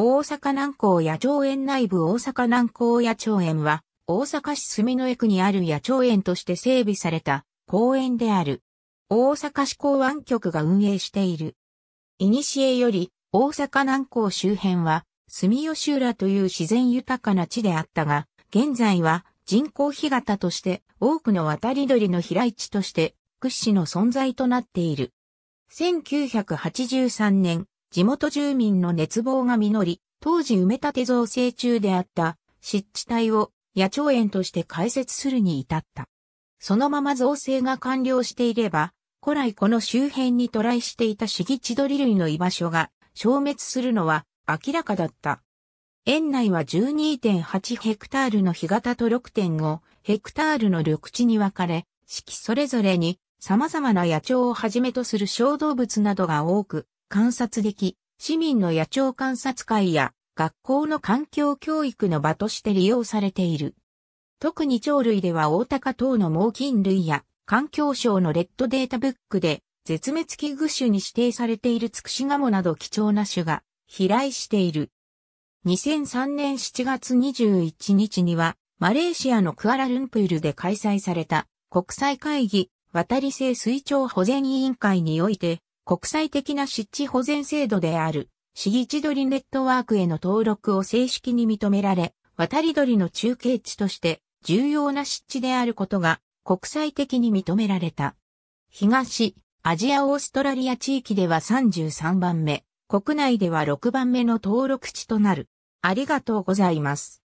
大阪南港野鳥園内部大阪南港野鳥園は、大阪市住之江区にある野鳥園として整備された公園である。大阪市港湾局が運営している。古より大阪南港周辺は住吉浦という自然豊かな地であったが、現在は人口干潟として多くの渡り鳥の飛来地として屈指の存在となっている。1983年、地元住民の熱望が実り、当時埋め立て造成中であった湿地帯を野鳥園として開設するに至った。そのまま造成が完了していれば、古来この周辺に渡来していた市議地鳥類の居場所が消滅するのは明らかだった。園内は12.8ヘクタールの干潟と6.5ヘクタールの緑地に分かれ、四季それぞれに様々な野鳥をはじめとする小動物などが多く観察でき、市民の野鳥観察会や学校の環境教育の場として利用されている。特に鳥類では大高等の猛禽類や環境省のレッドデータブックで絶滅危惧種に指定されているツクシガモなど貴重な種が飛来している。2003年7月21日にはマレーシアのクアラルンプールで開催された国際会議渡り性水鳥保全委員会において国際的な湿地保全制度である、市地鳥ネットワークへの登録を正式に認められ、渡り鳥の中継地として重要な湿地であることが国際的に認められた。東、アジアオーストラリア地域では33番目、国内では6番目の登録地となる。ありがとうございます。